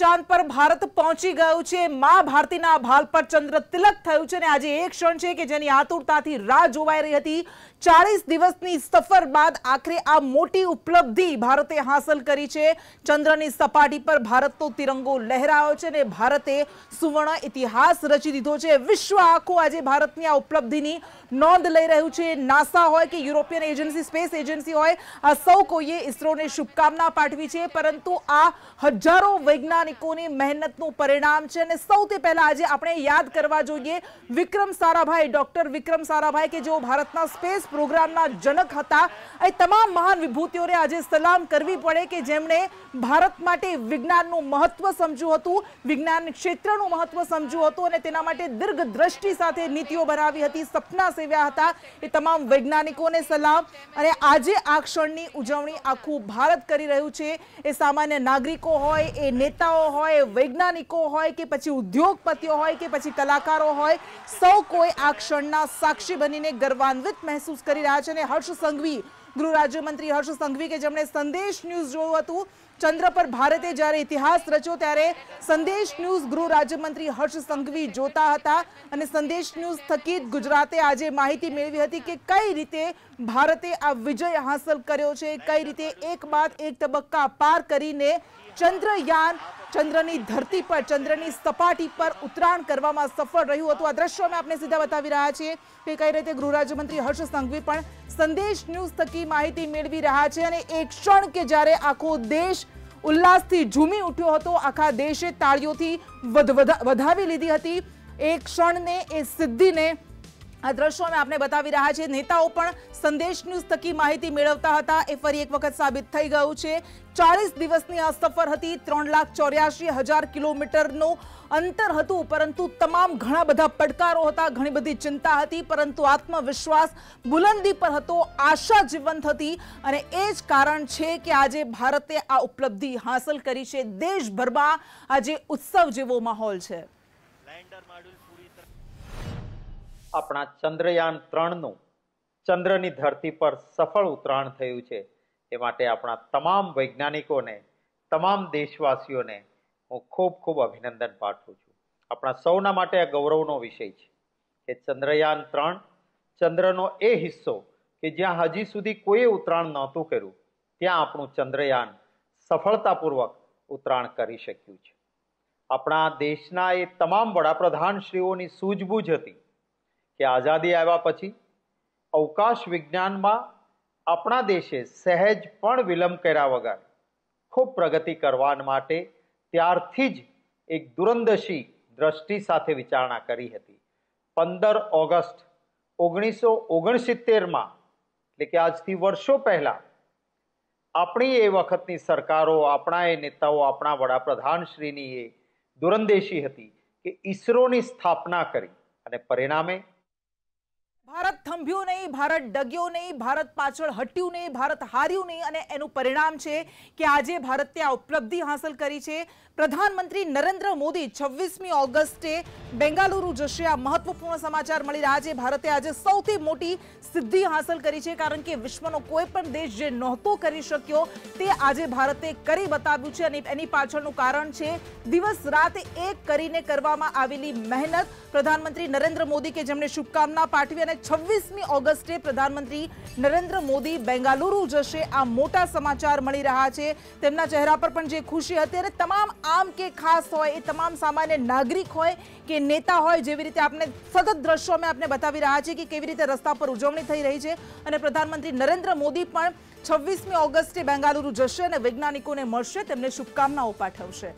ચાંદ પર ભારત પહોંચી ગયું છે મા ભારતીના ભાલ પર ચંદ્ર તિલક થયું છે અને આજે એક ક્ષણ છે કે જેની આતુરતાથી રાહ જોવાઈ રહી હતી ચાળીસ દિવસની સફર બાદ આખરે આ મોટી ઉપલબ્ધિ ભારતે હાંસલ કરી છે ચંદ્રની સપાટી પર ભારતનો તિરંગો લહેરાયો છે અને ભારતે સુવર્ણ ઇતિહાસ રચી દીધો છે વિશ્વ આખું આજે ભારતની આ ઉપલબ્ધિની નોંધ લઈ રહ્યું છે નાસા હોય કે યુરોપિયન એજન્સી સ્પેસ એજન્સી હોય આ સૌ કોઈએ ઇસરોને શુભકામના પાઠવી છે પરંતુ આ હજારો વૈજ્ઞાનિક વૈજ્ઞાનિકોની મહેનતનું પરિણામ છે અને સૌથી પહેલા આજે આપણે યાદ કરવા જોઈએ વિક્રમ સારાભાઈ ડોક્ટર વિક્રમ સારાભાઈ કે જેઓ ભારતના સ્પેસ પ્રોગ્રામના જનક હતા એ તમામ મહાન વિભૂતિઓને આજે સલામ કરવી પડે કે જેમણે ભારત માટે વિજ્ઞાનનું મહત્વ સમજ્યું હતું વિજ્ઞાન ક્ષેત્રનું મહત્વ સમજ્યું હતું અને તેના માટે દીર્ઘ દ્રષ્ટિ સાથે નીતિઓ બનાવી હતી સપના સેવ્યા હતા એ તમામ વૈજ્ઞાનિકોને સલામ અને આજે આ ક્ષણની ઉજવણી આખું ભારત કરી રહ્યું છે એ સામાન્ય નાગરિકો હોય એ નેતાઓ હોય વૈજ્ઞાનિકો હોય કે પછી ઉદ્યોગપતિઓ હોય કે પછી કલાકારો હોય સૌ કોઈ આ ક્ષણના સાક્ષી બનીને ગર્વાન્વિત મહેસૂસ કરી રહ્યા છે અને હર્ષ સંઘવી ગૃહ રાજ્યમંત્રી હર્ષ સંઘવી કે જેમણે સંદેશ ન્યૂઝ જોયું હતું ચંદ્ર પર ભારતે જ્યારે ઇતિહાસ રચ્યો ત્યારે સંદેશ ન્યૂઝ ગૃહ રાજ્યમંત્રી હર્ષ સંઘવી જોતા હતા અને સંદેશ ન્યૂઝ થકી ગુજરાતે આજે માહિતી મેળવી હતી કે કઈ રીતે ભારતે આ વિજય હાંસલ કર્યો છે કઈ રીતે એક બાદ એક તબક્કા પાર કરીને ચંદ્રયાન ચંદ્રની ધરતી પર ચંદ્રની સપાટી પર ઉતરાણ કરવામાં સફળ રહ્યું હતું આ દ્રશ્યો અમે આપને સીધા બતાવી રહ્યા છીએ કે કઈ રીતે ગૃહરાજ્યમંત્રી હર્ષ સંઘવી પણ સંદેશ ન્યૂઝ થકી માહિતી મેળવી રહ્યા છે અને એક ક્ષણ કે જ્યારે આખો દેશ ઉલ્લાસથી ઝૂમી ઉઠ્યો હતો આખા દેશે તાળીઓથી વધાવી લીધી હતી એક ક્ષણને એ સિદ્ધિને આ દ્રશ્યો અમે આપને બતાવી રહ્યા છે નેતાઓ પણ સંદેશ ન્યૂઝ થકી માહિતી મેળવતા હતા એ ફરી એક વખત સાબિત થઈ ગયું છે ચાલીસ દિવસની આ સફર હતી ત્રણ લાખ ચોર્યાસી હજાર કિલોમીટરનું અંતર હતું પરંતુ તમામ ઘણા બધા પડકારો હતા ઘણી બધી ચિંતા હતી પરંતુ આત્મવિશ્વાસ બુલંદી પર હતો આશા જીવંત હતી અને એ જ કારણ છે કે આજે ભારતે આ ઉપલબ્ધિ હાંસલ કરી છે દેશભરમાં આજે ઉત્સવ જેવો માહોલ છે આપણા ચંદ્રયાન ત્રણનું ચંદ્રની ધરતી પર સફળ ઉતરાણ થયું છે એ માટે આપણા તમામ વૈજ્ઞાનિકોને તમામ દેશવાસીઓને હું ખૂબ ખૂબ અભિનંદન પાઠવું છું આપણા સૌના માટે આ ગૌરવનો વિષય છે કે ચંદ્રયાન ત્રણ ચંદ્રનો એ હિસ્સો કે જ્યાં હજી સુધી કોઈએ ઉતરાણ નહોતું કર્યું ત્યાં આપણું ચંદ્રયાન સફળતાપૂર્વક ઉતરાણ કરી શક્યું છે આપણા દેશના એ તમામ વડાપ્રધાનશ્રીઓની સૂઝબૂઝ હતી કે આઝાદી આવ્યા પછી અવકાશ વિજ્ઞાનમાં આપણા દેશે સહેજ પણ વિલંબ કર્યા વગર ખૂબ પ્રગતિ કરવા માટે ત્યારથી જ એક દુરંદશી દ્રષ્ટિ સાથે વિચારણા કરી હતી પંદર ઓગસ્ટ ઓગણીસો ઓગણસિત્તેરમાં એટલે કે આજથી વર્ષો પહેલાં આપણી એ વખતની સરકારો આપણા એ નેતાઓ આપણા વડાપ્રધાનશ્રીની એ દુરંદેશી હતી કે ઈસરોની સ્થાપના કરી અને પરિણામે ભારત થંભ્યું નહીં ભારત ડગ્યો નહીં ભારત પાછળ હટ્યું નહીં ભારત હાર્યું નહીં અને એનું પરિણામ છે કે આજે ભારતે આ ઉપલબ્ધિ હાંસલ કરી છે પ્રધાનમંત્રી નરેન્દ્ર મોદી છવ્વીસમી ઓગસ્ટે બેંગાલુરુ જશે આ મહત્વપૂર્ણ સમાચાર મળી રહ્યા છે ભારતે આજે સૌથી મોટી સિદ્ધિ હાંસલ કરી છે કારણ કે વિશ્વનો કોઈ પણ દેશ જે નહોતો કરી શક્યો તે આજે ભારતે કરી બતાવ્યું છે અને એની પાછળનું કારણ છે દિવસ રાત એક કરીને કરવામાં આવેલી મહેનત પ્રધાનમંત્રી નરેન્દ્ર મોદી કે જેમણે શુભકામના પાઠવી અને છવ્વીસમી ઓગસ્ટે પ્રધાનમંત્રી નરેન્દ્ર મોદી બેંગાલુરુ જશે આ મોટા સમાચાર મળી રહ્યા છે તેમના ચહેરા પર પણ જે ખુશી હતી અને તમામ આમ કે ખાસ હોય એ તમામ સામાન્ય નાગરિક હોય કે નેતા હોય જેવી રીતે આપણે સતત દ્રશ્યો અમે આપને બતાવી રહ્યા છીએ કે કેવી રીતે રસ્તા પર ઉજવણી થઈ રહી છે અને પ્રધાનમંત્રી નરેન્દ્ર મોદી પણ છવ્વીસમી ઓગસ્ટે બેંગાલુરુ જશે અને વૈજ્ઞાનિકોને મળશે તેમને શુભકામનાઓ પાઠવશે